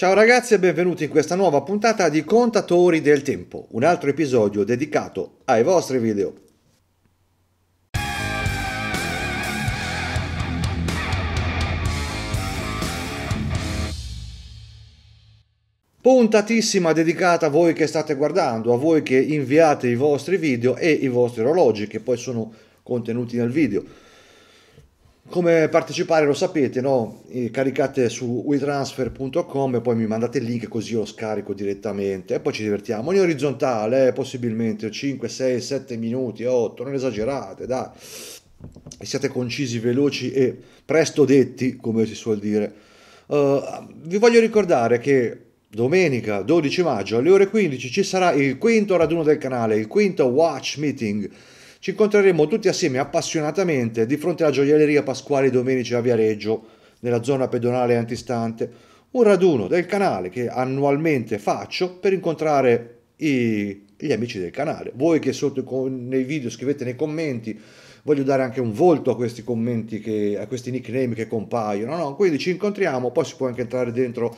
Ciao ragazzi e benvenuti in questa nuova puntata di Contatori del Tempo, un altro episodio dedicato ai vostri video. Puntatissima dedicata a voi che state guardando, a voi che inviate i vostri video e i vostri orologi che poi sono contenuti nel video. Come partecipare lo sapete, no? Eh, caricate su wetransfer.com e poi mi mandate il link così io lo scarico direttamente e poi ci divertiamo. In orizzontale, eh, possibilmente 5, 6, 7 minuti, 8, non esagerate, dai. E siate concisi, veloci e presto detti, come si suol dire. Uh, vi voglio ricordare che domenica 12 maggio alle ore 15 ci sarà il quinto raduno del canale, il quinto Watch Meeting ci incontreremo tutti assieme appassionatamente di fronte alla gioielleria Pasquali Domenici a Viareggio, nella zona pedonale antistante, un raduno del canale che annualmente faccio per incontrare i, gli amici del canale. Voi che sotto con, nei video scrivete nei commenti, voglio dare anche un volto a questi commenti, che, a questi nickname che compaiono, no? quindi ci incontriamo, poi si può anche entrare dentro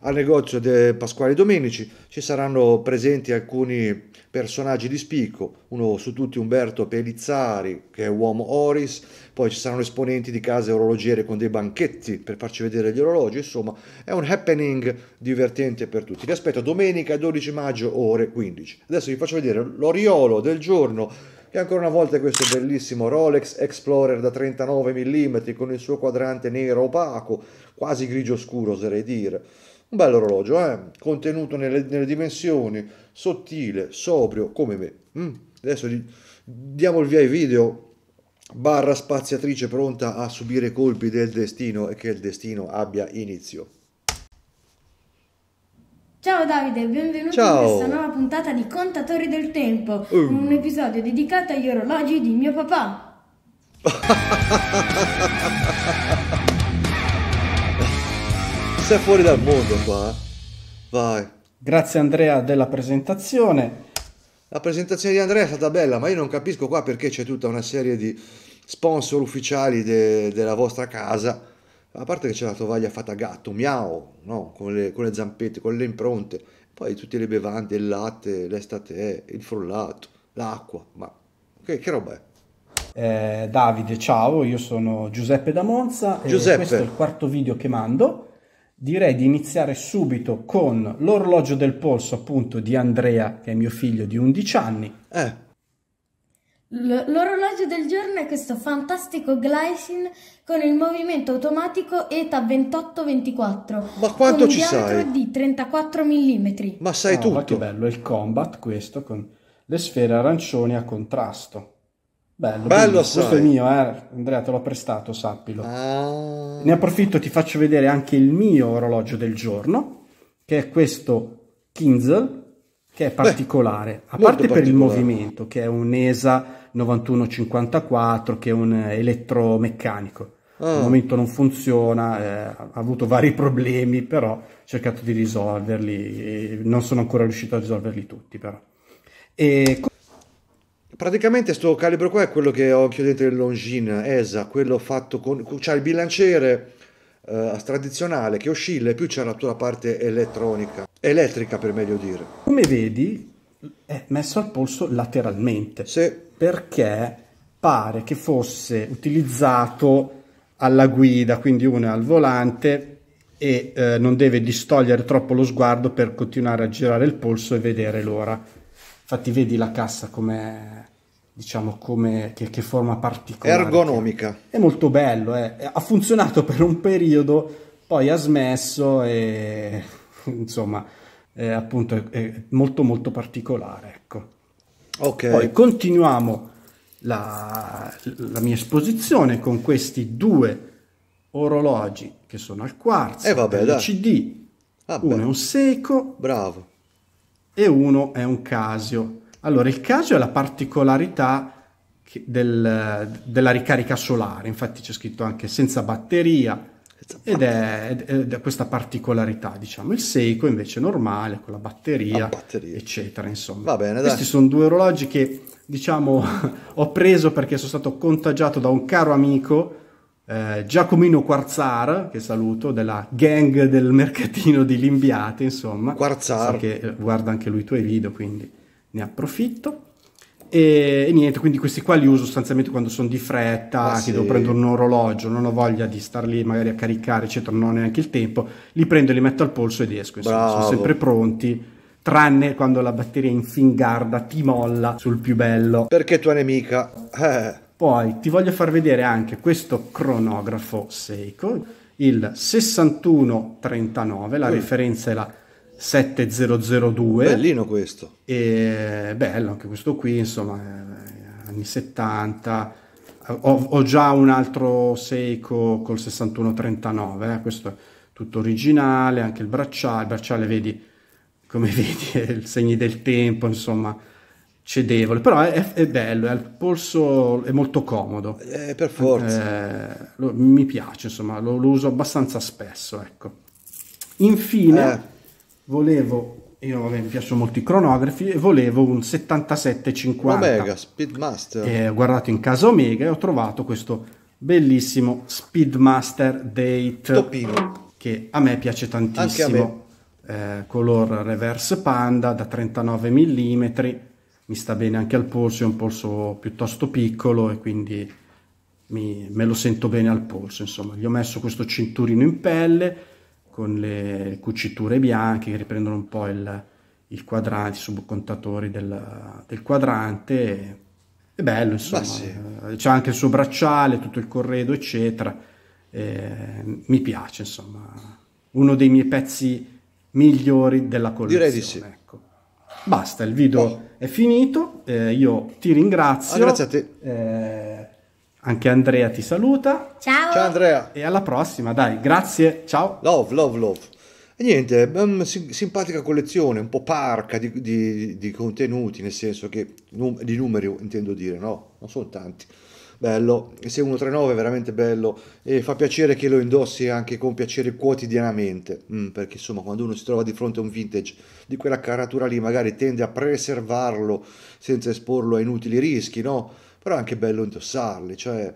al negozio di Pasquale Domenici, ci saranno presenti alcuni personaggi di spicco, uno su tutti Umberto Pelizzari, che è uomo Oris, poi ci saranno esponenti di case orologiere con dei banchetti per farci vedere gli orologi, insomma è un happening divertente per tutti. Vi aspetto domenica 12 maggio ore 15. Adesso vi faccio vedere l'oriolo del giorno che ancora una volta è questo bellissimo Rolex Explorer da 39 mm con il suo quadrante nero opaco, quasi grigio scuro oserei dire. Un bel orologio, eh? contenuto nelle, nelle, dimensioni, sottile, sobrio, come me. Mm. Adesso gli, diamo il via ai video. Barra spaziatrice pronta a subire colpi del destino e che il destino abbia inizio. Ciao Davide, benvenuto Ciao. in questa nuova puntata di Contatori del Tempo, uh. un episodio dedicato agli orologi di mio papà. sei fuori dal mondo qua. Eh? Vai. Grazie Andrea della presentazione. La presentazione di Andrea è stata bella, ma io non capisco qua perché c'è tutta una serie di sponsor ufficiali de- della vostra casa. A parte che c'è la tovaglia fatta a gatto, miau, no? con, le, con le zampette, con le impronte, poi tutte le bevande, il latte, l'estate, il frullato, l'acqua, ma che, che roba è? Eh, Davide, ciao, io sono Giuseppe da Monza Giuseppe. questo è il quarto video che mando direi di iniziare subito con l'orologio del polso appunto di Andrea, che è mio figlio di 11 anni. Eh. L- l'orologio del giorno è questo fantastico Glycin con il movimento automatico ETA 2824. Ma quanto ci sai? Con un di 34 mm. Ma sai oh, ah, tutto. Ma che bello, il combat questo con le sfere arancioni a contrasto. Bello, bello questo è mio, eh. Andrea te l'ho prestato, sappilo. Ah. Ne approfitto, ti faccio vedere anche il mio orologio del giorno, che è questo Kinzel, che è particolare, Beh, a parte per il movimento, che è un ESA 9154, che è un eh, elettromeccanico. Ah. Al momento non funziona, eh, ha avuto vari problemi, però ho cercato di risolverli, non sono ancora riuscito a risolverli tutti, però. E... Praticamente questo calibro qua è quello che ho anche dentro il Longines, ESA, quello fatto con... cioè il bilanciere eh, tradizionale che oscilla e più c'è la tua parte elettronica, elettrica per meglio dire. Come vedi è messo al polso lateralmente, sì. perché pare che fosse utilizzato alla guida, quindi uno è al volante e eh, non deve distogliere troppo lo sguardo per continuare a girare il polso e vedere l'ora Infatti vedi la cassa come diciamo come che, che, forma particolare ergonomica è molto bello eh. ha funzionato per un periodo poi ha smesso e insomma è appunto è, molto molto particolare ecco ok poi continuiamo la, la mia esposizione con questi due orologi che sono al quarzo e eh vabbè, dai. cd vabbè. uno è un seco bravo e uno è un casio. Allora, il casio è la particolarità del, della ricarica solare, infatti c'è scritto anche senza batteria, ed è, ed è, questa particolarità, diciamo. Il Seiko invece è normale, con la batteria, la batteria. eccetera, insomma. Va bene, dai. Questi sono due orologi che, diciamo, ho preso perché sono stato contagiato da un caro amico eh, Giacomino Quarzar, che saluto, della gang del mercatino di Limbiate, insomma. Quarzar. So che eh, guarda anche lui i tuoi video, quindi ne approfitto. E, e, niente, quindi questi qua li uso sostanzialmente quando sono di fretta, ah, che sì. devo prendere un orologio, non ho voglia di star lì magari a caricare, eccetera, non ho neanche il tempo. Li prendo, e li metto al polso ed esco, insomma, Bravo. sono sempre pronti tranne quando la batteria infingarda ti molla sul più bello. Perché tua nemica. Eh. Poi ti voglio far vedere anche questo cronografo Seiko, il 6139, la mm. referenza è la 7002. Bellino questo. E bello anche questo qui, insomma, eh, anni 70. Ho, ho già un altro Seiko col 6139, eh, questo è tutto originale, anche il bracciale, il bracciale vedi come vedi, i segni del tempo, insomma cedevole, però è, è, bello, è al polso, è molto comodo. Eh, per forza. Eh, lo, mi piace, insomma, lo, lo, uso abbastanza spesso, ecco. Infine, eh. volevo, io vabbè, mi piacciono molto i cronografi, e volevo un 7750. Omega, Speedmaster. E eh, ho guardato in casa Omega e ho trovato questo bellissimo Speedmaster Date. Topino. Che a me piace tantissimo. Me. Eh, color reverse panda da 39 mm mi sta bene anche al polso, è un polso piuttosto piccolo e quindi mi, me lo sento bene al polso. Insomma, gli ho messo questo cinturino in pelle con le cuciture bianche che riprendono un po' il, il quadrante, i subcontatori del, del quadrante. È bello, insomma, sì. c'è anche il suo bracciale, tutto il corredo, eccetera. Eh, mi piace, insomma, uno dei miei pezzi migliori della collezione. Direi di sì. Ecco. Basta, il video. Oh è finito, eh, io ti ringrazio. Ah, grazie a te. Eh, anche Andrea ti saluta. Ciao. Ciao Andrea. E alla prossima, dai, grazie, ciao. Love, love, love. E niente, um, simpatica collezione, un po' parca di, di, di contenuti, nel senso che num- di numeri intendo dire, no? Non sono tanti bello, il 6139 è veramente bello e fa piacere che lo indossi anche con piacere quotidianamente, mm, perché insomma quando uno si trova di fronte a un vintage di quella caratura lì magari tende a preservarlo senza esporlo a inutili rischi, no? Però è anche bello indossarli, cioè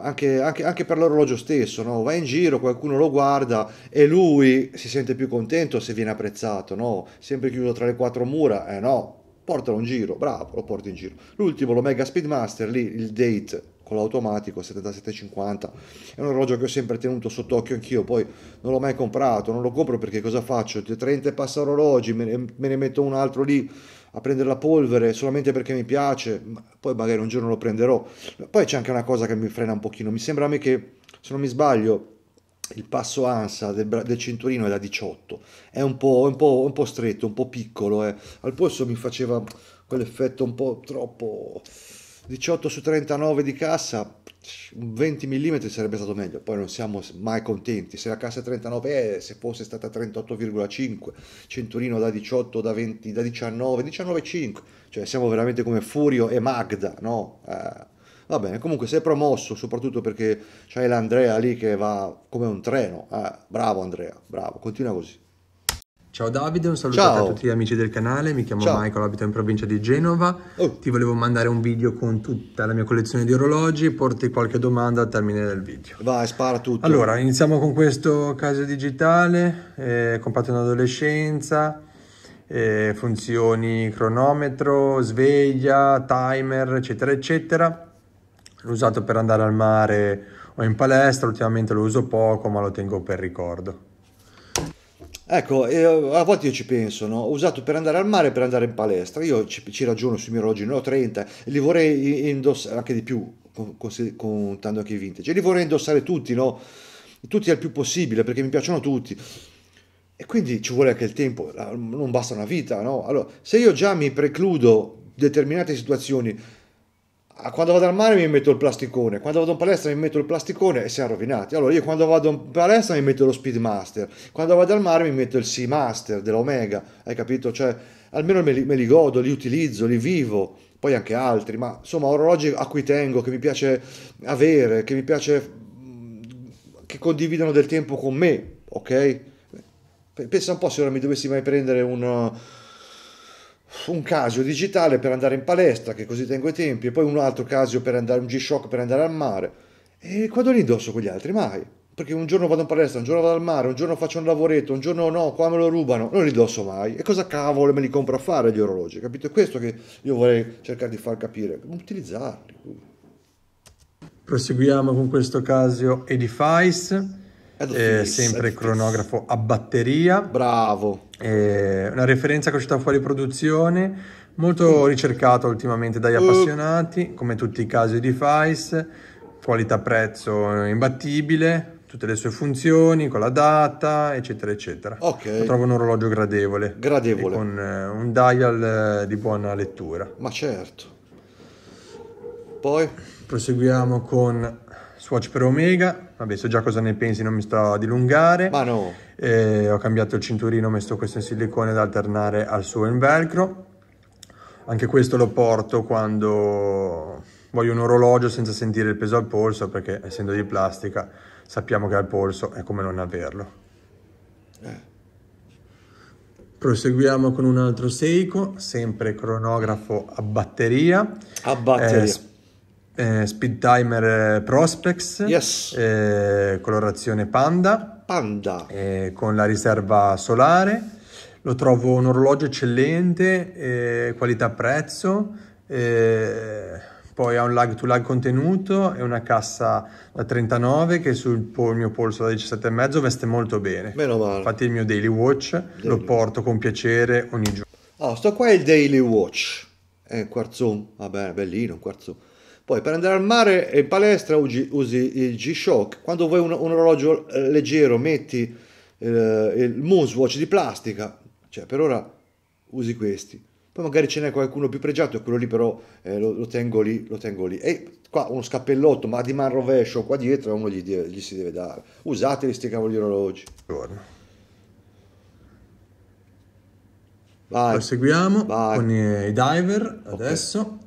anche, anche, anche per l'orologio stesso, no? va in giro, qualcuno lo guarda e lui si sente più contento se viene apprezzato, no? sempre chiuso tra le quattro mura, eh no, portalo in giro, bravo, lo porti in giro. L'ultimo, l'Omega Speedmaster, lì il date con l'automatico 7750 è un orologio che ho sempre tenuto sott'occhio anch'io poi non l'ho mai comprato non lo compro perché cosa faccio 30 passa orologi me ne metto un altro lì a prendere la polvere solamente perché mi piace poi magari un giorno lo prenderò poi c'è anche una cosa che mi frena un pochino mi sembra a me che se non mi sbaglio il passo ansa del, del, cinturino è da 18, è un po', un po', un po stretto, un po' piccolo, eh. al polso mi faceva quell'effetto un po' troppo 18 su 39 di cassa, 20 mm sarebbe stato meglio, poi non siamo mai contenti, se la cassa è 39 è, eh, se fosse stata 38,5, Centurino da 18, da 20, da 19, 19,5, cioè siamo veramente come Furio e Magda, no? Eh, va bene, comunque sei promosso, soprattutto perché c'hai l'Andrea lì che va come un treno, eh, bravo Andrea, bravo, continua così. Ciao Davide, un saluto Ciao. a tutti gli amici del canale, mi chiamo Ciao. Michael, abito in provincia di Genova. Oh. Ti volevo mandare un video con tutta la mia collezione di orologi, porti qualche domanda al termine del video. Vai, spara tutto. Allora, iniziamo con questo caso digitale, eh, comprato in adolescenza, eh, funzioni cronometro, sveglia, timer, eccetera, eccetera. L'ho usato per andare al mare o in palestra, ultimamente lo uso poco ma lo tengo per ricordo. Ecco, a volte io ci penso, no? Ho usato per andare al mare, per andare in palestra, io ci, ci ragiono sui miei orologi, ne ho 30, e li vorrei indossare, anche di più, contando anche i vintage, li vorrei indossare tutti, no? Tutti al più possibile, perché mi piacciono tutti. E quindi ci vuole anche il tempo, non basta una vita, no? Allora, se io già mi precludo determinate situazioni, Ah, quando vado al mare mi metto il plasticone, quando vado in palestra mi metto il plasticone e siamo rovinati. Allora io quando vado in palestra mi metto lo Speedmaster, quando vado al mare mi metto il Seamaster dell'Omega, hai capito? Cioè almeno me li, me li, godo, li utilizzo, li vivo, poi anche altri, ma insomma orologi a cui tengo, che mi piace avere, che mi piace mm, che condividano del tempo con me, ok? Pensa un po' se ora mi dovessi mai prendere un un casio digitale per andare in palestra, che così tengo i tempi, e poi un altro casio per andare, un G-Shock per andare al mare. E quando li indosso con gli altri? Mai. Perché un giorno vado in palestra, un giorno vado al mare, un giorno faccio un lavoretto, un giorno no, qua me lo rubano, non li indosso mai. E cosa cavolo me li compro a fare gli orologi? Capito? È questo che io vorrei cercare di far capire, utilizzarli. Proseguiamo con questo casio Edifice eh, sempre cronografo a batteria. Bravo. Eh, una referenza che è uscita fuori produzione, molto ricercata ultimamente dagli uh. appassionati, come tutti i casi di Fais, qualità-prezzo imbattibile, tutte le sue funzioni, con la data, eccetera, eccetera. Ok. Lo trovo un orologio gradevole. Gradevole. Con eh, un dial eh, di buona lettura. Ma certo. Poi? Proseguiamo con Swatch per Omega, vabbè so già cosa ne pensi, non mi sto a dilungare. Ma no. Eh, ho cambiato il cinturino, ho messo questo in silicone da alternare al suo in velcro. Anche questo lo porto quando voglio un orologio senza sentire il peso al polso, perché essendo di plastica sappiamo che al polso è come non averlo. Eh. Proseguiamo con un altro Seiko, sempre cronografo a batteria. A batteria. Eh, eh, Speed Timer eh, Prospects, yes. eh, colorazione Panda, Panda. Eh, con la riserva solare. Lo trovo un orologio eccellente, eh, qualità-prezzo, eh, poi ha un lag to lag contenuto e una cassa da 39 che sul pol- mio polso da 17,5 veste molto bene. Meno male. Infatti il mio daily watch daily. lo porto con piacere ogni giorno. Oh, ah, sto qua è il daily watch, è un quarzone, vabbè, bellino un quarzone poi per andare al mare e in palestra usi, usi il G-Shock, quando vuoi un, un orologio eh, leggero metti eh, il Watch di plastica, cioè per ora usi questi. Poi magari ce n'è qualcuno più pregiato e quello lì però eh, lo, lo, tengo lì, lo tengo lì. E qua uno scappellotto, ma di man rovescio qua dietro uno gli, gli si deve dare. Usateli questi cavoli orologi. Buono. Vai. Proseguiamo Vai. con i diver adesso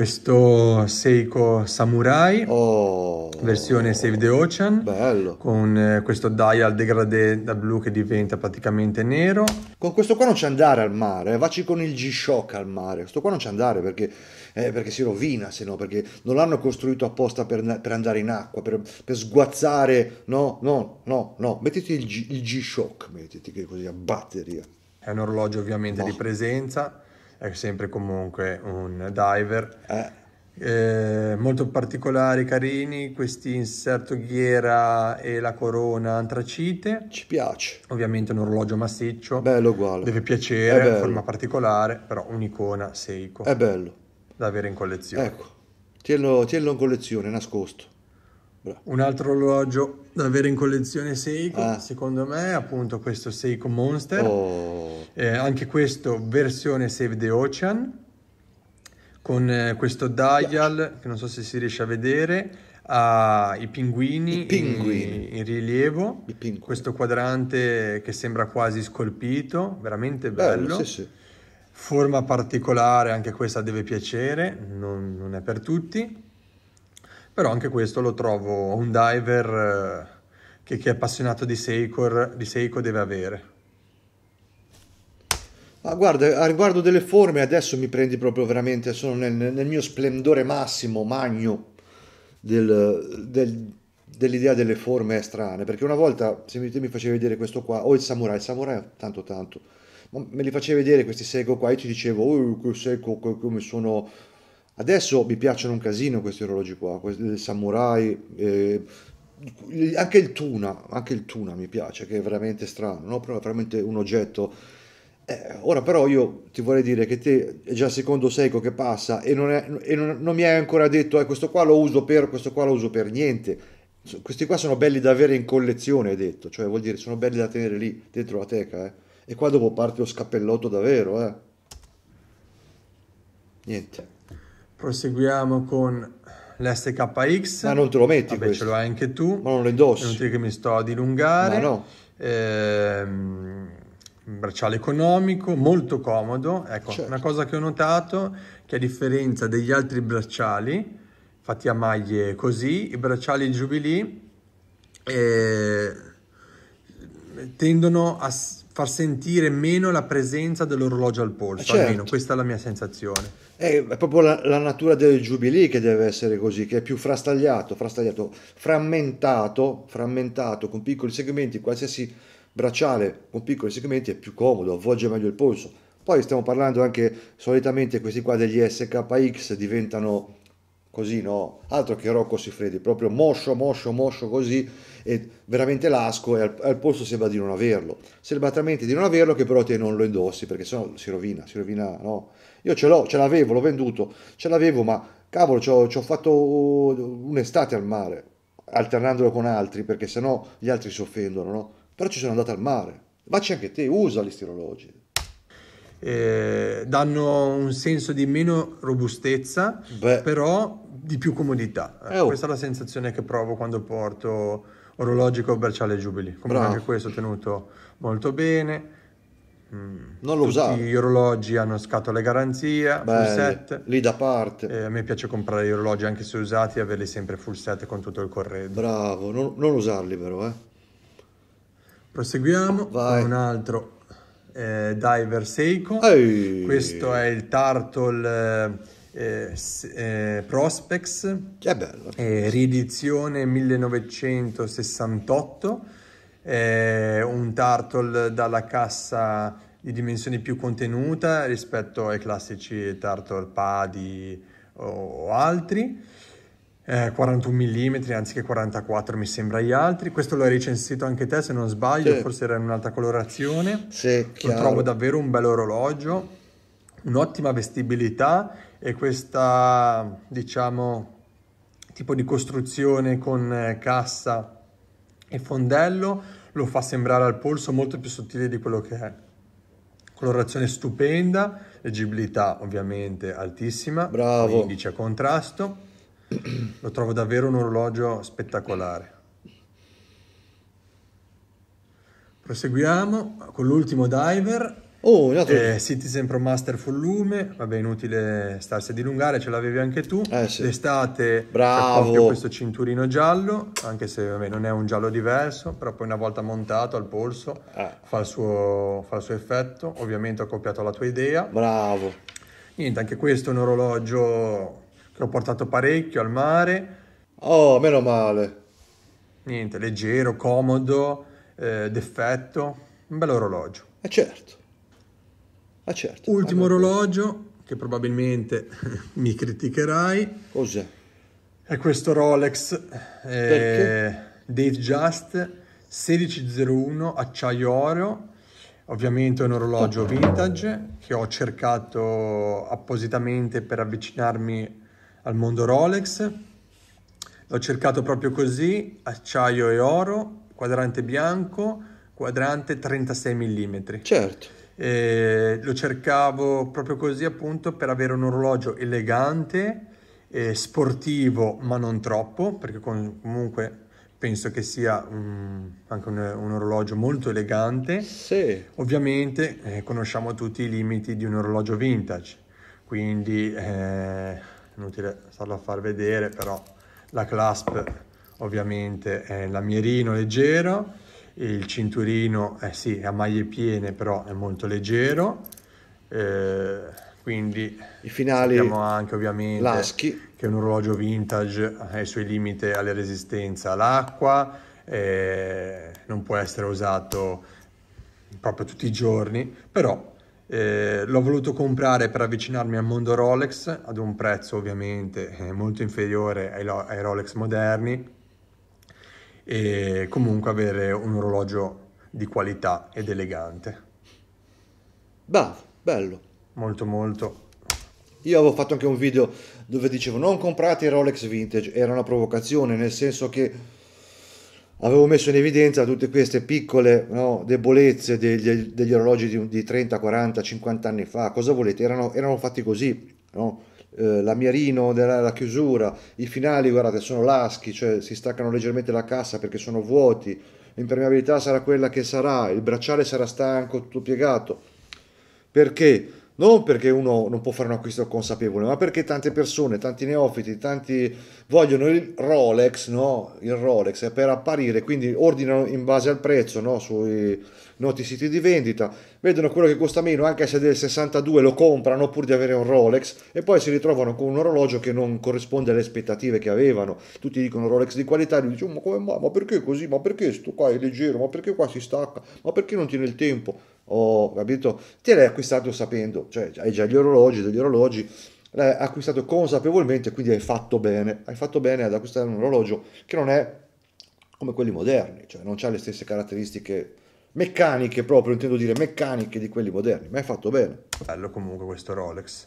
questo Seiko Samurai oh, versione Save the Ocean bello. con eh, questo dial degradé da blu che diventa praticamente nero con questo qua non c'è andare al mare eh. vacci con il G-Shock al mare questo qua non c'è andare perché, eh, perché, si rovina se no perché non l'hanno costruito apposta per, per andare in acqua per, per, sguazzare no no no no mettiti il, G- shock mettiti che così a batteria è un orologio ovviamente no. di presenza è sempre comunque un diver. Eh. Eh, molto particolari, carini, questi inserto ghiera e la corona antracite. Ci piace. Ovviamente un orologio massiccio. Bello uguale. Deve piacere, forma particolare, però un'icona Seiko. È bello. Da avere in collezione. Ecco, tienilo in collezione, nascosto. Un altro orologio da avere in collezione Seiko, ah. secondo me, è appunto questo Seiko Monster. Oh. Eh, anche questo versione Save the Ocean con eh, questo dial che non so se si riesce a vedere ha i pinguini, I pinguini. In, in, rilievo pinguini. questo quadrante che sembra quasi scolpito veramente bello, bello sì, sì. forma particolare anche questa deve piacere non, non è per tutti però anche questo lo trovo un diver eh, che chi è appassionato di Seiko, di Seiko deve avere. Ma guarda, a riguardo delle forme adesso mi prendi proprio veramente, sono nel, nel mio splendore massimo, magno, del, del, dell'idea delle forme strane, perché una volta se mi, mi facevi vedere questo qua, o oh, il samurai, il samurai tanto tanto, ma me li facevi vedere questi Seiko qua, io ti dicevo, oh, che Seiko, come sono Adesso mi piacciono un casino questi orologi qua, il samurai, eh, anche il tuna, anche il tuna mi piace, che è veramente strano, no? però è veramente un oggetto. Eh, ora però io ti vorrei dire che te è già il secondo secco che passa e non, è, e non, non mi hai ancora detto eh, questo qua lo uso per, questo qua lo uso per niente. Questi qua sono belli da avere in collezione, hai detto, cioè vuol dire sono belli da tenere lì dentro la teca. Eh. E qua dopo parte lo scappellotto davvero. Eh. Niente. Proseguiamo con l'SKX. Ma non te lo metti Vabbè, questo. ce l'hai anche tu. Ma non lo indossi. Non ti che mi sto a dilungare. Ma no. Ehm, bracciale economico, molto comodo. Ecco, certo. una cosa che ho notato che a differenza degli altri bracciali fatti a maglie così, i bracciali Jubilee eh, tendono a far sentire meno la presenza dell'orologio al polso, certo. almeno questa è la mia sensazione. È proprio la, la, natura del Jubilee che deve essere così, che è più frastagliato, frastagliato, frammentato, frammentato con piccoli segmenti, qualsiasi bracciale con piccoli segmenti è più comodo, avvolge meglio il polso. Poi stiamo parlando anche solitamente questi qua degli SKX diventano così no, altro che Rocco Siffredi, proprio moscio, moscio, moscio così, è veramente lasco e al, al, posto sembra di non averlo, selvatamente di non averlo che però te non lo indossi perché sennò si rovina, si rovina, no, io ce l'ho, ce l'avevo, l'ho venduto, ce l'avevo ma cavolo ci ho fatto un'estate al mare, alternandolo con altri perché sennò gli altri si offendono, no, però ci sono andato al mare, ma c'è anche te, usa gli stirologi, eh, danno un senso di meno robustezza, Beh. però di più comodità. Eh, oh. Questa è la sensazione che provo quando porto orologi berciale bracciale Jubilee. Comunque Bravo. anche questo è tenuto molto bene. Mm. Non lo usavo. Gli orologi hanno scatole garanzia, Belli. full set. Lì da parte. Eh, a me piace comprare gli orologi anche se usati e averli sempre full set con tutto il corredo. Bravo, non, non usarli però, eh. Proseguiamo Vai. con un altro eh, Diver Seiko, Ehi. questo è il Turtle eh, eh, Prospex, che bello. riedizione 1968, un Turtle dalla cassa di dimensioni più contenuta rispetto ai classici Turtle Paddy o altri eh, 41 mm anziché 44 mi sembra gli altri. Questo l'hai recensito anche te se non sbaglio, sì. forse era in un'altra colorazione. Sì, Lo trovo davvero un bel orologio, un'ottima vestibilità e questa diciamo tipo di costruzione con eh, cassa e fondello lo fa sembrare al polso molto più sottile di quello che è. Colorazione stupenda, leggibilità ovviamente altissima, Bravo. indice a contrasto lo trovo davvero un orologio spettacolare. Proseguiamo con l'ultimo diver. Oh, eh, Citizen Pro Master full lume, vabbè inutile starsi a dilungare, ce l'avevi anche tu. Eh sì. D'estate Bravo. questo cinturino giallo, anche se vabbè, non è un giallo diverso, però poi una volta montato al polso eh. fa, il suo, fa il suo effetto, ovviamente ho copiato la tua idea. Bravo. Niente, anche questo è un orologio l'ho portato parecchio al mare. Oh, meno male. Niente, leggero, comodo, eh, d'effetto, un bel orologio. Eh certo. Eh certo. Ultimo allora. orologio che probabilmente mi criticherai. Cos'è? È questo Rolex eh, Date Just 1601 acciaio oro. Ovviamente è un orologio vintage che ho cercato appositamente per avvicinarmi al mondo Rolex. L'ho cercato proprio così, acciaio e oro, quadrante bianco, quadrante 36 mm. Certo. E lo cercavo proprio così appunto per avere un orologio elegante, eh, sportivo ma non troppo, perché comunque penso che sia un, mm, anche un, un, orologio molto elegante. Sì. Ovviamente eh, conosciamo tutti i limiti di un orologio vintage, quindi eh, inutile farlo a far vedere, però la clasp ovviamente è lamierino leggero, il cinturino eh sì, è a maglie piene però è molto leggero, eh, quindi i finali sappiamo anche ovviamente laschi. che un orologio vintage ha i suoi limiti alla resistenza all'acqua, eh, non può essere usato proprio tutti i giorni, però eh, l'ho voluto comprare per avvicinarmi al mondo Rolex ad un prezzo ovviamente eh, molto inferiore ai, lo- ai Rolex moderni e comunque avere un orologio di qualità ed elegante. Bravo, bello. Molto molto. Io avevo fatto anche un video dove dicevo non comprate i Rolex vintage, era una provocazione, nel senso che avevo messo in evidenza tutte queste piccole no, debolezze degli, degli orologi di, di, 30, 40, 50 anni fa. Cosa volete? Erano, erano fatti così, no? eh, la Mierino della la chiusura, i finali guardate sono laschi, cioè si staccano leggermente la cassa perché sono vuoti, l'impermeabilità sarà quella che sarà, il bracciale sarà stanco, tutto piegato. Perché? non perché uno non può fare un acquisto consapevole, ma perché tante persone, tanti neofiti, tanti vogliono il Rolex, no? Il Rolex è per apparire, quindi ordinano in base al prezzo, no? Sui noti siti di vendita, vedono quello che costa meno, anche se del 62 lo comprano pur di avere un Rolex e poi si ritrovano con un orologio che non corrisponde alle aspettative che avevano. Tutti dicono Rolex di qualità, lui dice oh, "Ma come mai? Ma perché così? Ma perché sto qua è leggero? Ma perché qua si stacca? Ma perché non tiene il tempo?" o capito? Ti l'hai acquistato sapendo, cioè hai già gli orologi, degli orologi, l'hai acquistato consapevolmente, quindi hai fatto bene, hai fatto bene ad acquistare un orologio che non è come quelli moderni, cioè non ha le stesse caratteristiche meccaniche proprio, intendo dire meccaniche di quelli moderni, ma hai fatto bene. Bello comunque questo Rolex.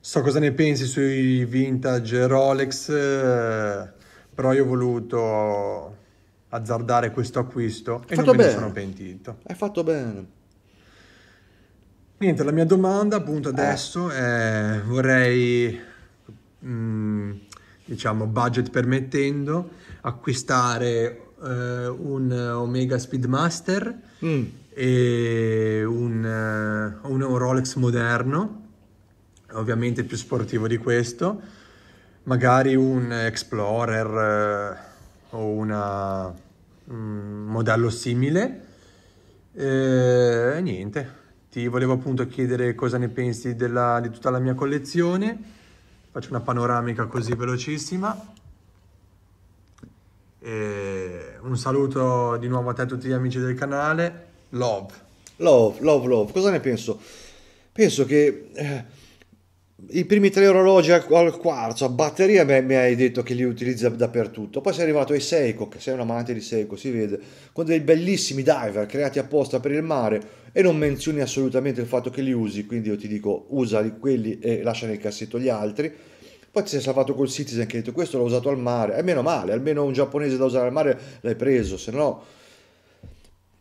So cosa ne pensi sui vintage Rolex, eh, però io ho voluto azzardare questo acquisto e fatto non me ne sono pentito. Hai fatto bene. Niente, la mia domanda appunto eh. adesso è, vorrei, mh, mm, diciamo, budget permettendo, acquistare uh, un Omega Speedmaster mm. e un, uh, un Rolex moderno, ovviamente più sportivo di questo, magari un Explorer uh, o una, un mm, modello simile e niente ti volevo appunto chiedere cosa ne pensi della, di tutta la mia collezione. Faccio una panoramica così velocissima. E un saluto di nuovo a te e a tutti gli amici del canale. Love. Love, love, love. Cosa ne penso? Penso che... Eh i primi tre orologi al, quarzo a batteria mi, hai detto che li utilizza dappertutto poi sei arrivato ai Seiko che sei un amante di Seiko si vede con dei bellissimi diver creati apposta per il mare e non menzioni assolutamente il fatto che li usi quindi io ti dico usa quelli e lascia nel cassetto gli altri poi ti sei salvato col Citizen che hai detto questo l'ho usato al mare e meno male almeno un giapponese da usare al mare l'hai preso se no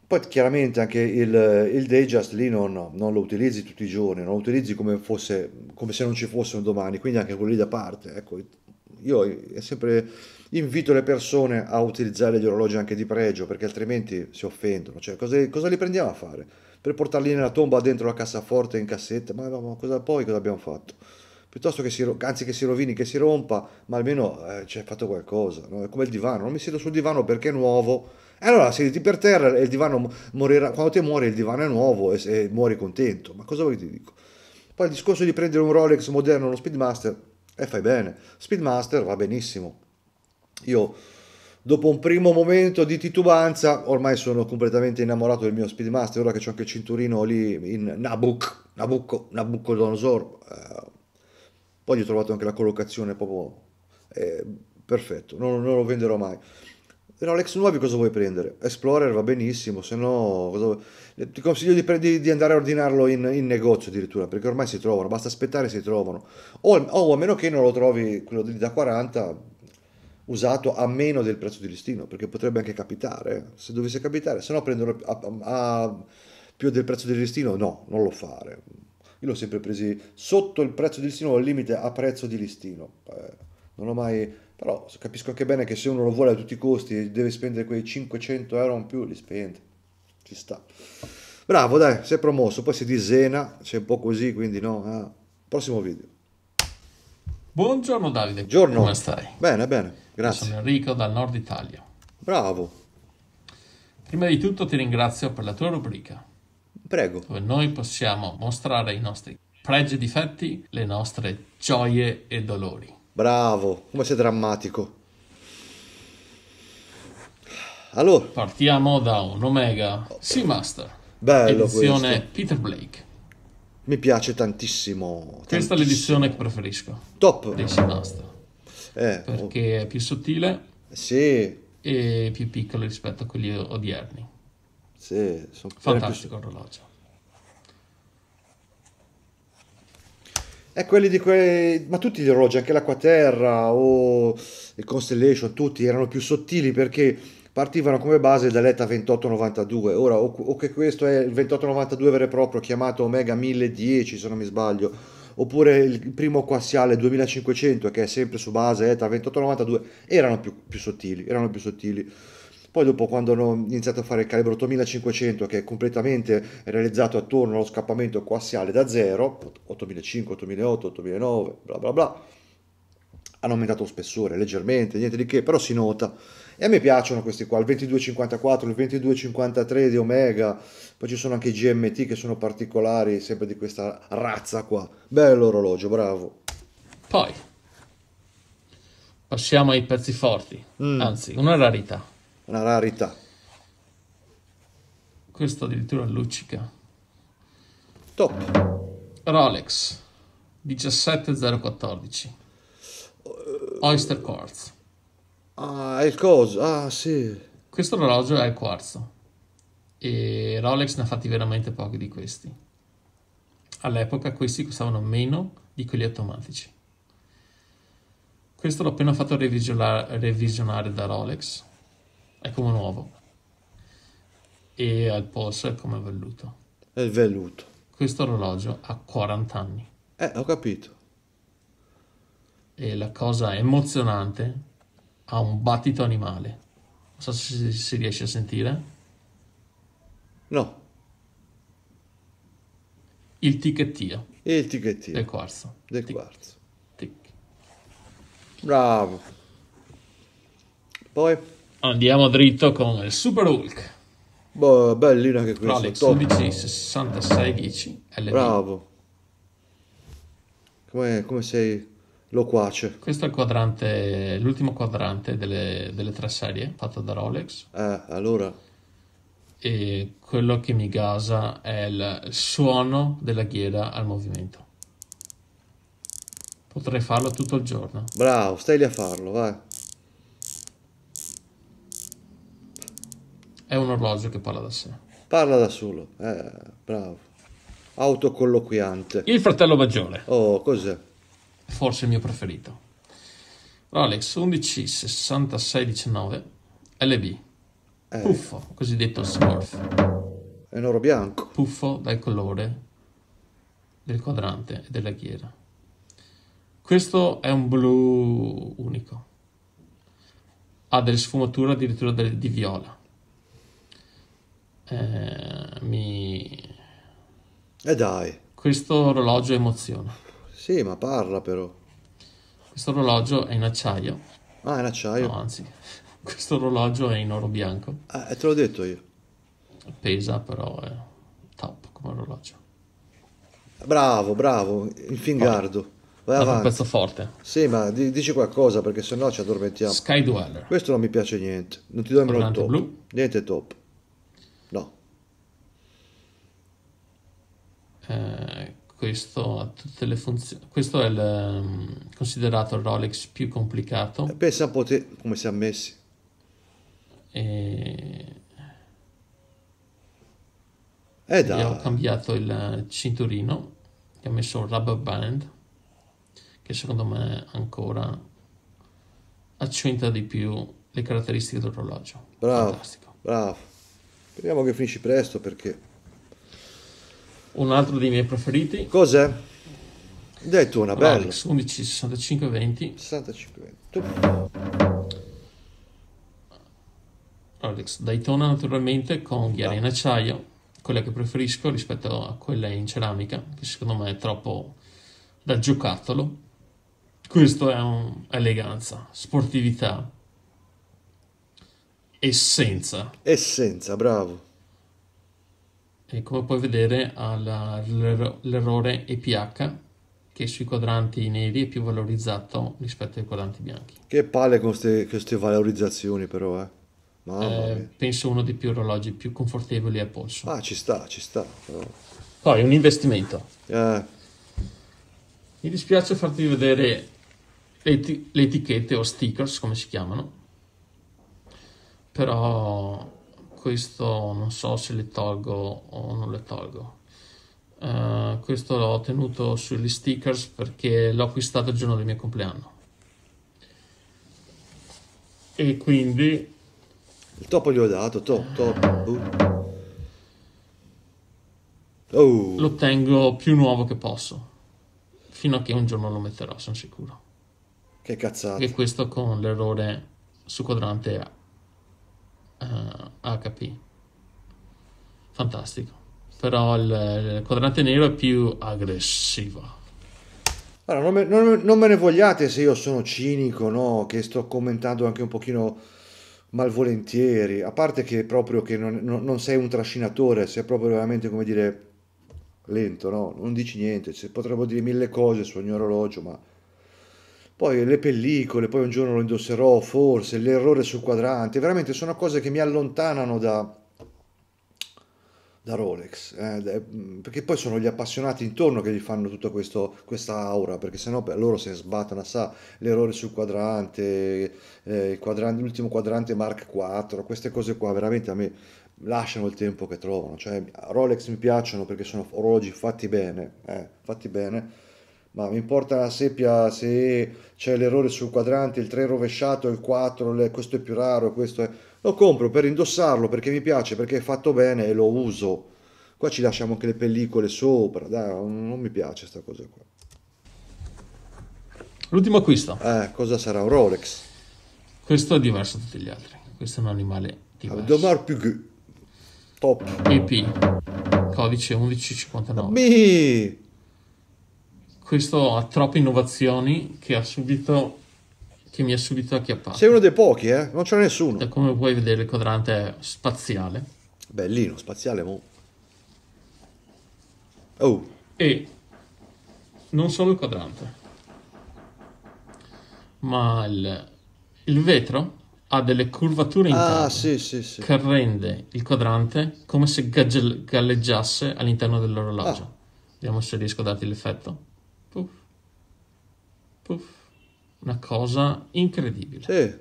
poi chiaramente anche il, il Dayjust lì non, non, lo utilizzi tutti i giorni, non lo utilizzi come, fosse, come se non ci fosse un domani, quindi anche quello lì da parte. Ecco, io sempre invito le persone a utilizzare gli orologi anche di pregio perché altrimenti si offendono. Cioè, cosa, cosa li prendiamo a fare? Per portarli nella tomba dentro la cassaforte in cassetta? Ma, ma, ma cosa, poi cosa abbiamo fatto? Piuttosto che si, anzi che si rovini, che si rompa, ma almeno eh, ci hai fatto qualcosa. No? È come il divano, non mi siedo sul divano perché è nuovo eh, allora sediti per terra e il divano morirà, quando te muori il divano è nuovo e, e muori contento, ma cosa vuoi che ti dico? Poi il discorso di prendere un Rolex moderno, uno Speedmaster, e eh, fai bene, Speedmaster va benissimo. Io dopo un primo momento di titubanza, ormai sono completamente innamorato del mio Speedmaster, ora che ho anche il cinturino lì in Nabuc, Nabucco, Nabucodonosor, eh, poi gli ho trovato anche la collocazione proprio eh, perfetto, non, non lo venderò mai un Alex 9 cosa vuoi prendere? Explorer va benissimo, se no cosa... Eh, ti consiglio di, prendi, di, andare a ordinarlo in, in, negozio addirittura, perché ormai si trovano, basta aspettare si trovano. O, o, a meno che non lo trovi quello da 40 usato a meno del prezzo di listino, perché potrebbe anche capitare, eh. se dovesse capitare, se no prenderlo a, a, a più del prezzo di listino, no, non lo fare. Io l'ho sempre preso sotto il prezzo di listino al limite a prezzo di listino. Eh, non ho mai però capisco anche bene che se uno lo vuole a tutti i costi e deve spendere quei 500 euro in più, li spende. Ci sta. Bravo, dai, si è promosso. Poi si disena, c'è un po' così, quindi no. Eh. Prossimo video. Buongiorno Davide. Buongiorno. Come stai? Bene, bene, grazie. Sono Enrico dal Nord Italia. Bravo. Prima di tutto ti ringrazio per la tua rubrica. Prego. Dove noi possiamo mostrare i nostri pregi e difetti, le nostre gioie e dolori. Bravo, come sei drammatico. Allora. Partiamo da un Omega Seamaster. Bello edizione questo. Peter Blake. Mi piace tantissimo. Questa è l'edizione che preferisco. Top. Del Seamaster. Eh, oh. perché è più sottile. Sì. E più piccolo rispetto a quelli odierni. Sì, sono Fantastico più... orologio. è quelli di quei, ma tutti gli orologi, anche l'Aquaterra o il Constellation, tutti erano più sottili perché partivano come base dall'ETA 2892. Ora, o, o che questo è il 2892 vero e proprio, chiamato Omega 1010 se non mi sbaglio, oppure il primo quassiale 2500 che è sempre su base ETA 2892, erano più, più sottili, erano più sottili. Poi dopo quando ho iniziato a fare il calibro 8500 che è completamente realizzato attorno allo scappamento coassiale da zero, 8500, 8008, 8009, bla bla bla, hanno aumentato lo spessore leggermente, niente di che, però si nota. E a me piacciono questi qua, il 2254, il 2253 di Omega, poi ci sono anche i GMT che sono particolari, sempre di questa razza qua. Bello orologio, bravo. Poi passiamo ai pezzi forti, mm. anzi, una rarità una rarità. Questo addirittura luccica. Top. Rolex 17014. Eh. Oyster Quartz. Ah, è il coso. Ah, sì. Questo orologio è il quarzo. E Rolex ne ha fatti veramente pochi di questi. All'epoca questi costavano meno di quelli automatici. Questo l'ho appena fatto revisionare da Rolex è come nuovo e al polso è come velluto. È velluto. Questo orologio ha 40 anni. Eh, ho capito. E la cosa emozionante ha un battito animale. Non so se si riesce a sentire. No. Il ticchettio. Il ticchettio. Del quarzo. Del tic. quarzo. Tic. Bravo. Poi andiamo dritto con il Super Hulk. Boh, bellino anche questo. Rolex top. 1166 Bravo. Come, come sei loquace. Questo è il quadrante, l'ultimo quadrante delle, delle, tre serie fatto da Rolex. Eh, allora. E quello che mi gasa è il suono della ghiera al movimento. Potrei farlo tutto il giorno. Bravo, stai lì a farlo, vai. È un orologio che parla da sé. Parla da solo, eh, bravo. Autocolloquiante. Il fratello maggiore. Oh, cos'è? Forse il mio preferito. Rolex 116619 LB. Eh. Puffo, cosiddetto smurf. È un oro bianco. Puffo dal colore del quadrante e della ghiera. Questo è un blu unico. Ha delle sfumature addirittura di viola eh, mi... E eh, dai. Questo orologio emoziona. Sì, ma parla però. Questo orologio è in acciaio. Ah, in acciaio. No, anzi, questo orologio è in oro bianco. Eh, te l'ho detto io. Pesa però è top come orologio. Bravo, bravo, il fingardo. Vai avanti. Un pezzo forte. Sì, ma d- dici qualcosa perché sennò ci addormentiamo. Sky Dweller. Questo non mi piace niente. Non ti do il top. Blu. Niente top. Eh, questo ha tutte le funzioni. questo, è il, mm, considerato il Rolex più complicato. E eh, Pensa un po' te come è messi. E... Eh, ho cambiato il cinturino, ho messo un rubber band, che secondo me ancora accenta di più le caratteristiche dell'orologio. Bravo, Fantastico. bravo. Speriamo che finisci presto perché un altro dei miei preferiti. Cos'è? Dai tu una bella. Rolex 11 65 20. 65 20. Rolex Daytona naturalmente con ghiera in acciaio, quella che preferisco rispetto a quella in ceramica, che secondo me è troppo da giocattolo. Questo è un eleganza, sportività, essenza. Essenza, bravo e come puoi vedere ha l'errore EPH che sui quadranti neri è più valorizzato rispetto ai quadranti bianchi. Che palle con queste valorizzazioni però, eh. eh penso uno dei più orologi più confortevoli a polso. Ah, ci sta, ci sta. Però. Poi un investimento. Eh. Mi dispiace farti vedere le, le etichette o stickers, come si chiamano, però questo non so se le tolgo o non le tolgo uh, questo l'ho tenuto sugli stickers perché l'ho acquistato il giorno del mio compleanno e quindi il topo gli ho dato top top oh. lo tengo più nuovo che posso fino a che un giorno lo metterò sono sicuro che cazzata e questo con l'errore su quadrante A uh, eh, HP. Fantastico. Però il, il quadrante nero è più aggressivo. Allora, non me, non, non me, ne vogliate se io sono cinico, no? Che sto commentando anche un pochino malvolentieri. A parte che proprio che non, non sei un trascinatore, sei proprio veramente, come dire, lento, no? Non dici niente. Se dire mille cose sul mio orologio, ma poi le pellicole, poi un giorno lo indosserò, forse, l'errore sul quadrante, veramente sono cose che mi allontanano da, da Rolex, eh, mm, perché poi sono gli appassionati intorno che gli fanno tutta questo, questa aura, perché sennò per loro se sbattono, sa, l'errore sul quadrante, eh, quadrante, l'ultimo quadrante Mark 4, queste cose qua veramente a me lasciano il tempo che trovano, cioè Rolex mi piacciono perché sono orologi fatti bene, eh, fatti bene, ma mi importa una seppia se c'è l'errore sul quadrante, il 3 rovesciato, il 4, le, questo è più raro, questo è... Lo compro per indossarlo, perché mi piace, perché è fatto bene e lo uso. Qua ci lasciamo anche le pellicole sopra, dai, non mi piace questa cosa qua. L'ultimo acquisto. Eh, cosa sarà? Un Rolex? Questo è diverso da tutti gli altri. Questo è un animale diverso. Abdomar Pugu. Top. EP. Codice 1159. Me! questo ha troppe innovazioni che ha subito che mi ha subito acchiappato. Sei uno dei pochi, eh? Non c'è nessuno. Da come puoi vedere il quadrante è spaziale. Bellino, spaziale mo. Oh. E non solo il quadrante, ma il, il vetro ha delle curvature interne ah, sì, sì, sì. che rende il quadrante come se galleggiasse all'interno dell'orologio. Ah. Vediamo se riesco a darti l'effetto puff, una cosa incredibile. Sì.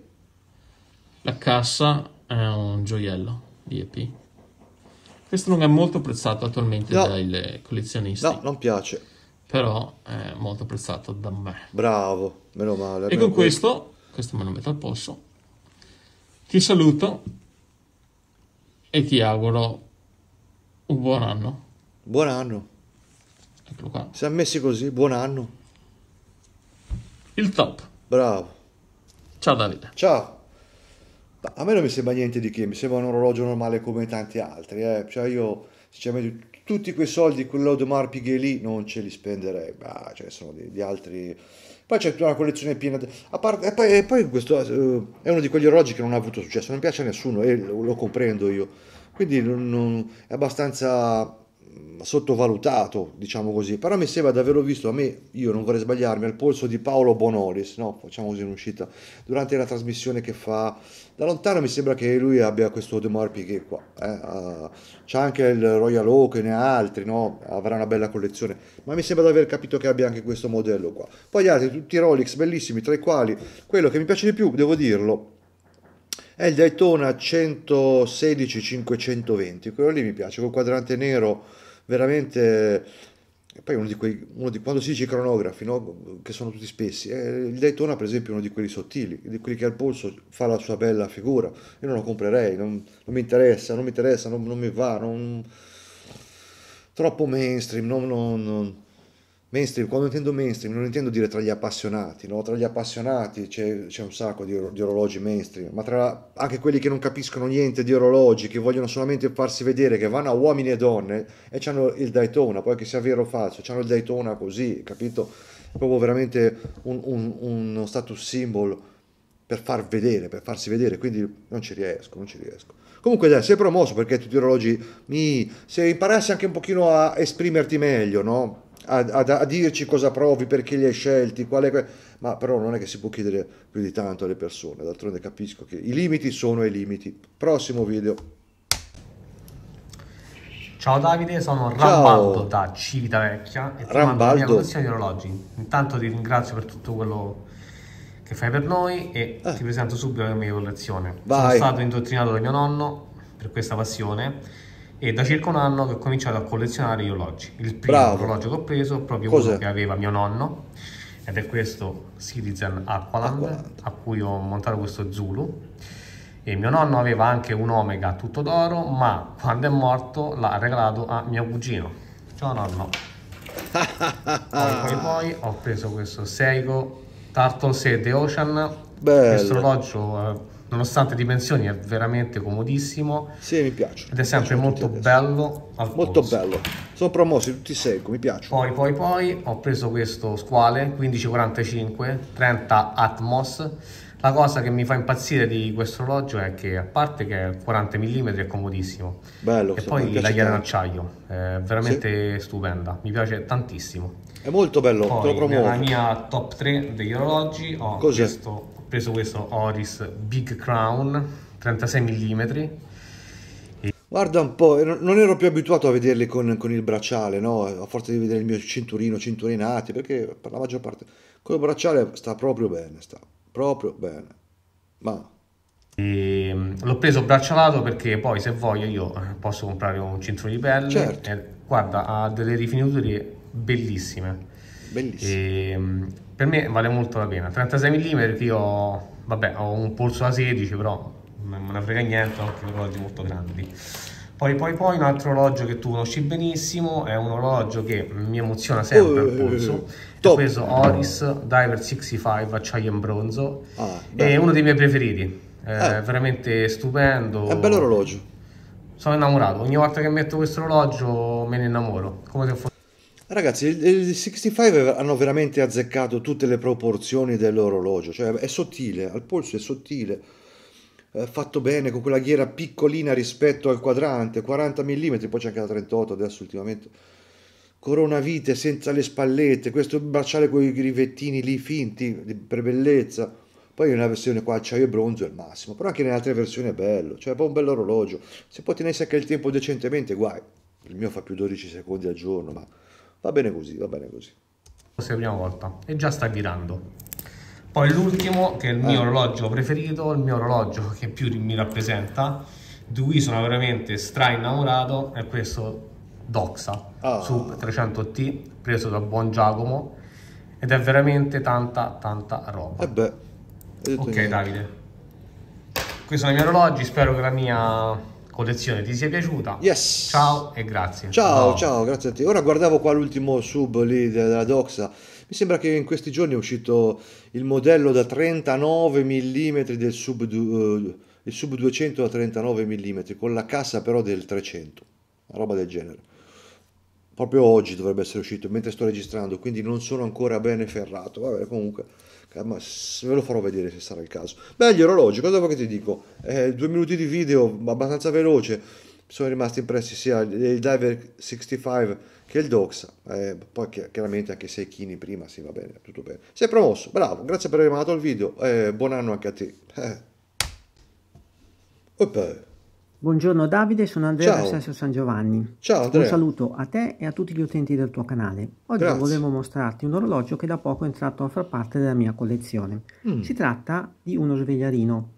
La cassa è un gioiello di EP. Questo non è molto apprezzato attualmente no. dai collezionisti. No, non piace. Però è molto apprezzato da me. Bravo, meno male. E con questo, questo, questo me lo metto al polso, ti saluto e ti auguro un buon anno. Buon anno. Eccolo qua. Si è messi così, buon anno il top. Bravo. Ciao Davide. Ciao. A me non mi sembra niente di che, mi sembra un orologio normale come tanti altri. Eh. Cioè io, sinceramente, tutti quei soldi, quell'Audomar Piguet lì, non ce li spenderei. Ma, cioè, sono di, di altri... Poi c'è tutta una collezione piena... De... A parte, e poi, e poi questo uh, è uno di quegli orologi che non ha avuto successo, non piace a nessuno e lo, lo comprendo io. Quindi non, non, è abbastanza sottovalutato, diciamo così, però mi sembra di averlo visto, a me, io non vorrei sbagliarmi, al polso di Paolo Bonolis, no, facciamo così un'uscita, durante la trasmissione che fa, da lontano mi sembra che lui abbia questo Demar Piquet qua, eh? uh, c'è anche il Royal Oak e ne ha altri, no, avrà una bella collezione, ma mi sembra di aver capito che abbia anche questo modello qua. Poi gli altri, tutti i Rolex bellissimi, tra i quali quello che mi piace di più, devo dirlo, è il Daytona 116 520 quello lì mi piace col quadrante nero veramente... poi uno di quei, uno di, quando si dice i cronografi, no? che sono tutti spessi, eh, il Daytona per esempio è uno di quelli sottili, di quelli che al polso fa la sua bella figura, io non lo comprerei, non, non mi interessa, non mi interessa, non, non mi va, non... troppo mainstream, non, non mainstream, quando intendo mainstream non intendo dire tra gli appassionati, no? tra gli appassionati c'è, c'è un sacco di, di, orologi mainstream, ma tra anche quelli che non capiscono niente di orologi, che vogliono solamente farsi vedere, che vanno a uomini e donne e hanno il Daytona, poi che sia vero o falso, hanno il Daytona così, capito? Proprio veramente un, un, uno status symbol per far vedere, per farsi vedere, quindi non ci riesco, non ci riesco. Comunque dai, sei promosso perché tutti gli orologi, mi, se imparassi anche un pochino a esprimerti meglio, no? a, a, a, dirci cosa provi, perché li hai scelti, qual è... ma però non è che si può chiedere più di tanto alle persone, d'altronde capisco che i limiti sono i limiti. Prossimo video. Ciao Davide, sono Rambaldo Ciao. da Civitavecchia e ti Rambaldo. mando la collezione di orologi. Intanto ti ringrazio per tutto quello che fai per noi e eh. ti presento subito la mia collezione. Vai. Sono stato indottrinato da mio nonno per questa passione e da circa un anno che ho cominciato a collezionare gli orologi. Il primo Bravo. orologio che ho preso è proprio Cos'è? quello che aveva mio nonno ed è questo Citizen Aqualand, Aqualand. a cui ho montato questo Zulu. E mio nonno aveva anche un Omega tutto d'oro, ma quando è morto l'ha regalato a mio cugino. Ciao nonno. poi, poi, poi ho preso questo Seiko Turtle Sea The Ocean. Bello. Questo orologio eh, nonostante dimensioni è veramente comodissimo. Sì, mi piace. Ed è sempre molto bello. molto polso. bello. Sono promossi tutti i secco, mi piace. Poi, poi, poi ho preso questo squale 1545 30 Atmos. La cosa che mi fa impazzire di questo orologio è che a parte che è 40 mm è comodissimo. Bello. E poi la ghiera in acciaio, è veramente sì. stupenda, mi piace tantissimo. È molto bello, poi, te lo promuovo. Nella mia top 3 degli orologi ho Cos'è? questo preso questo Oris Big Crown 36 mm e... guarda un po' non ero più abituato a vederli con, con, il bracciale no? a forza di vedere il mio cinturino cinturinati perché per la maggior parte col bracciale sta proprio bene sta proprio bene ma mm, l'ho preso braccialato perché poi se voglio io posso comprare un cinturino di pelle certo. e, eh, guarda ha delle rifiniture bellissime bellissime mm, per me vale molto la pena 36 mm io vabbè ho un polso da 16 però non me ne frega niente ho anche orologi molto grandi poi poi poi un altro orologio che tu conosci benissimo è un orologio che mi emoziona sempre al polso ho eh, preso Oris Diver 65 acciaio in bronzo ah, è uno dei miei preferiti è eh. veramente stupendo è un bello orologio sono innamorato ogni volta che metto questo orologio me ne innamoro come se fosse Ragazzi, i 65 hanno veramente azzeccato tutte le proporzioni dell'orologio, cioè è sottile, al polso è sottile, è eh, fatto bene con quella ghiera piccolina rispetto al quadrante, 40 mm, poi c'è anche la 38 adesso ultimamente. Coronavite senza le spallette, questo bracciale con i rivettini lì finti per bellezza. Poi nella versione qua acciaio e bronzo è il massimo, però anche nelle altre versioni è bello, cioè è un bello orologio. Se poi tenessi anche il tempo decentemente, guai. Il mio fa più 12 secondi al giorno, ma Va bene così, va bene così. Questa è la prima volta e già sta girando. Poi l'ultimo, che è il mio eh. orologio preferito, il mio orologio che più mi rappresenta, di cui sono veramente stra innamorato, è questo Doxa ah. Sub 300T, preso da Buon Giacomo, ed è veramente tanta, tanta roba. E eh beh, ok niente. Davide, questi sono i miei orologi, spero che la mia collezione ti sia piaciuta. Yes. Ciao e grazie. Ciao, ciao, ciao, grazie a te. Ora guardavo qua l'ultimo sub lì della Doxa. Mi sembra che in questi giorni è uscito il modello da 39 mm del sub, uh, il sub 200 da 39 mm con la cassa però del 300, una roba del genere. Proprio oggi dovrebbe essere uscito mentre sto registrando, quindi non sono ancora bene ferrato. Vabbè, comunque. Eh, ma ve lo farò vedere se sarà il caso. Beh, gli orologi, cosa vuoi che ti dico? Eh, due minuti di video abbastanza veloce, sono rimasti impressi sia il Diver 65 che il Doxa, eh, poi chiaramente anche 6 Kini prima, sì va bene, tutto bene. Sei promosso, bravo, grazie per aver mandato il video, eh, buon anno anche a te. Eh. Opa. Buongiorno Davide, sono Andrea da Sesso San Giovanni. Ciao Andrea. Un saluto a te e a tutti gli utenti del tuo canale. Oggi Grazie. volevo mostrarti un orologio che da poco è entrato a far parte della mia collezione. Mm. Si tratta di uno svegliarino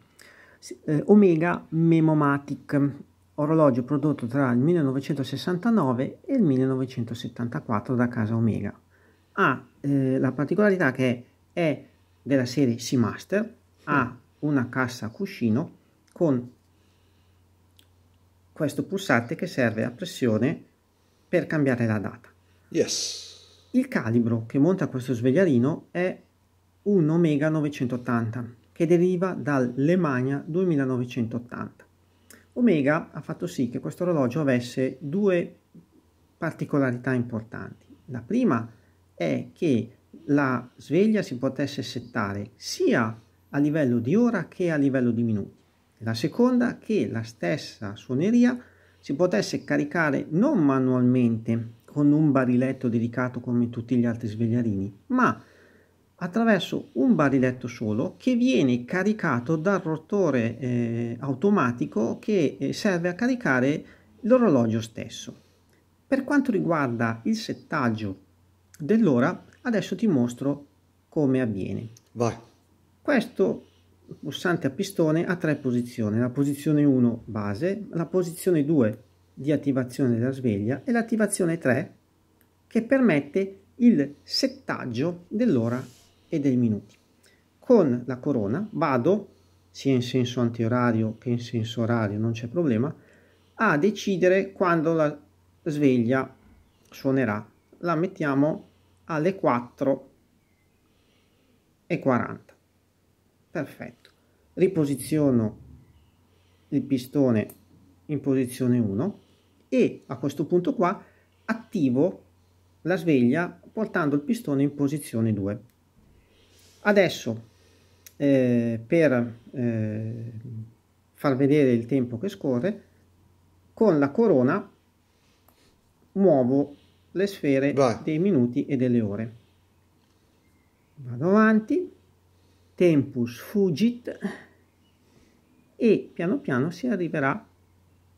eh, Omega Memomatic, orologio prodotto tra il 1969 e il 1974 da casa Omega. Ha eh, la particolarità che è della serie Seamaster, ha mm. una cassa cuscino con questo pulsante che serve a pressione per cambiare la data. Yes. Il calibro che monta questo svegliarino è un Omega 980 che deriva dal Lemania 2980. Omega ha fatto sì che questo orologio avesse due particolarità importanti. La prima è che la sveglia si potesse settare sia a livello di ora che a livello di minuti la seconda che la stessa suoneria si potesse caricare non manualmente con un bariletto dedicato come tutti gli altri svegliarini, ma attraverso un bariletto solo che viene caricato dal rotore eh, automatico che eh, serve a caricare l'orologio stesso. Per quanto riguarda il settaggio dell'ora, adesso ti mostro come avviene. Vai. Questo pulsante a pistone a tre posizioni, la posizione 1 base, la posizione 2 di attivazione della sveglia e l'attivazione 3 che permette il settaggio dell'ora e dei minuti. Con la corona vado, sia in senso antiorario che in senso orario, non c'è problema, a decidere quando la sveglia suonerà. La mettiamo alle 4 e 40 perfetto riposiziono il pistone in posizione 1 e a questo punto qua attivo la sveglia portando il pistone in posizione 2 adesso eh, per eh, far vedere il tempo che scorre con la corona muovo le sfere Vai. dei minuti e delle ore vado avanti tempus fugit e piano piano si arriverà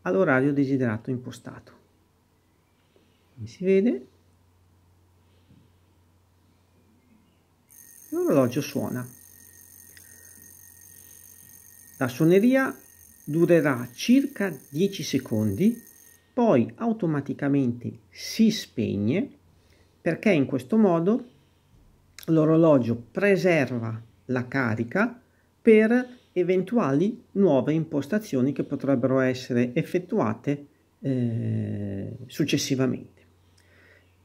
all'orario desiderato impostato. Come si vede, l'orologio suona. La suoneria durerà circa 10 secondi, poi automaticamente si spegne perché in questo modo l'orologio preserva la carica per eventuali nuove impostazioni che potrebbero essere effettuate eh, successivamente.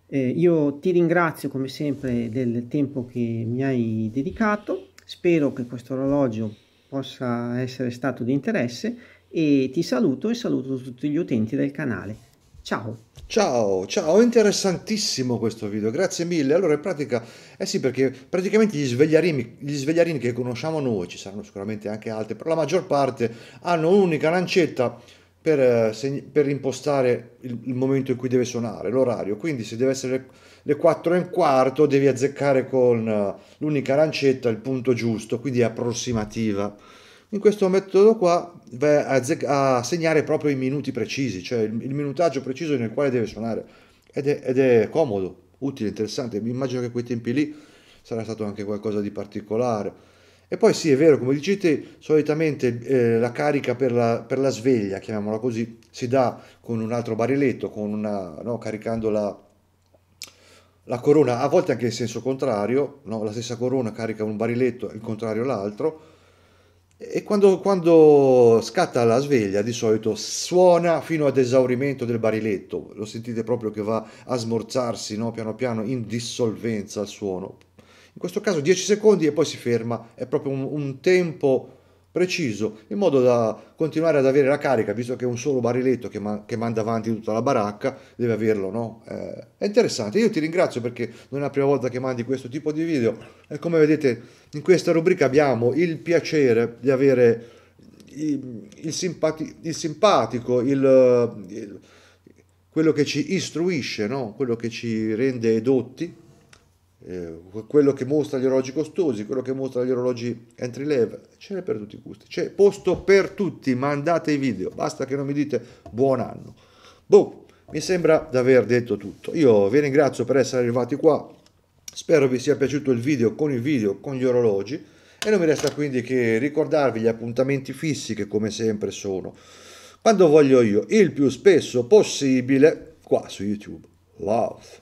Eh, io ti ringrazio come sempre del tempo che mi hai dedicato, spero che questo orologio possa essere stato di interesse e ti saluto e saluto tutti gli utenti del canale. Ciao! Ciao, ciao, interessantissimo questo video, grazie mille. Allora, in pratica, eh sì, perché praticamente gli svegliarini, gli svegliarini che conosciamo noi, ci saranno sicuramente anche altri, però la maggior parte hanno un'unica lancetta per, eh, per impostare il, il, momento in cui deve suonare, l'orario. Quindi se deve essere le 4 e un quarto, devi azzeccare con eh, l'unica lancetta il punto giusto, quindi è approssimativa in questo metodo qua va a, ze- a segnare proprio i minuti precisi, cioè il, il minutaggio preciso nel quale deve suonare. Ed è, ed è, comodo, utile, interessante. Mi immagino che quei tempi lì sarà stato anche qualcosa di particolare. E poi sì, è vero, come dicete, solitamente eh, la carica per la, per la, sveglia, chiamiamola così, si dà con un altro bariletto, con una, no, caricando la, la corona, a volte anche in senso contrario, no? la stessa corona carica un bariletto il contrario l'altro e quando, quando scatta la sveglia di solito suona fino ad esaurimento del bariletto, lo sentite proprio che va a smorzarsi no? piano piano in dissolvenza il suono. In questo caso 10 secondi e poi si ferma, è proprio un, un tempo preciso, in modo da continuare ad avere la carica, visto che un solo bariletto che, man- che manda avanti tutta la baracca, deve averlo, no? Eh, è interessante, io ti ringrazio perché non è la prima volta che mandi questo tipo di video e come vedete in questa rubrica abbiamo il piacere di avere il, il, simpati- il simpatico, il, quello che ci istruisce, no? quello che ci rende dotti eh, quello che mostra gli orologi costosi, quello che mostra gli orologi entry level, ce n'è per tutti i gusti, c'è posto per tutti, mandate i video, basta che non mi dite buon anno. Boh, mi sembra di aver detto tutto, io vi ringrazio per essere arrivati qua, spero vi sia piaciuto il video con il video, con gli orologi, e non mi resta quindi che ricordarvi gli appuntamenti fissi che come sempre sono quando voglio io, il più spesso possibile, qua su YouTube. Love.